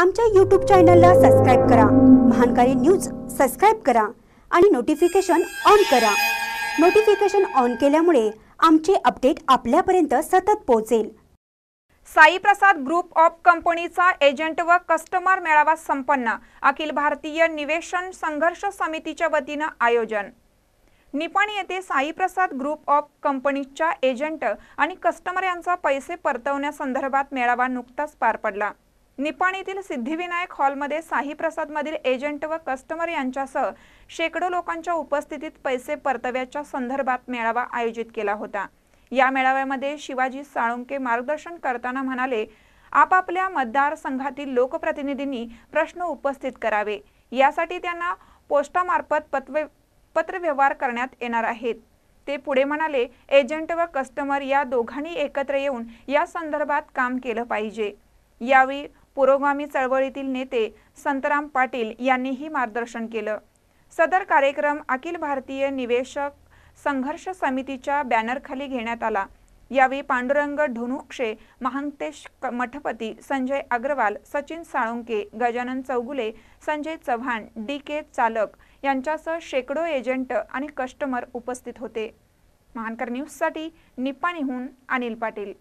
आमच्या यूट्यूब चॅनलला सबस्क्राईब करा महानकारी न्यूज सबस्क्राईब करा आणि नोटिफिकेशन ऑन करा नोटिफिकेशन ऑन केल्यामुळे आमचे अपडेट आपल्यापर्यंत सतत पोहोचेल साईप्रसाद ग्रुप ऑफ कंपनीचा एजंट व कस्टमर मेळावा संपन्न अखिल भारतीय निवेशन संघर्ष समितीच्या वतीनं आयोजन निपाणी येथे साईप्रसाद ग्रुप ऑफ कंपनीच्या एजंट आणि कस्टमर यांचा पैसे परतवण्यासंदर्भात मेळावा नुकताच पार पडला निपाणीतील सिद्धिविनायक हॉलमध्ये साही मधील एजंट व कस्टमर यांच्यासह शेकडो लोकांच्या उपस्थितीत पैसे परतव्याच्या संदर्भात मेळावा आयोजित केला होता या मेळाव्यामध्ये शिवाजी साळुंके मार्गदर्शन करताना म्हणाले आपापल्या मतदारसंघातील लोकप्रतिनिधींनी प्रश्न उपस्थित करावे यासाठी त्यांना पोस्टामार्फत पत्र पत्रव्यवहार करण्यात येणार आहेत ते पुढे म्हणाले एजंट व कस्टमर या दोघांनी एकत्र येऊन या संदर्भात काम केलं पाहिजे यावेळी पुरोगामी चळवळीतील नेते संतराम पाटील यांनीही मार्गदर्शन केलं सदर कार्यक्रम अखिल भारतीय निवेशक संघर्ष समितीच्या बॅनरखाली घेण्यात आला यावेळी पांडुरंग ढोनुक्षे महांतेश मठपती संजय अग्रवाल सचिन साळुंके गजानन चौगुले संजय चव्हाण डी के चालक यांच्यासह शेकडो एजंट आणि कस्टमर उपस्थित होते महानकर न्यूजसाठी निपाणीहून अनिल पाटील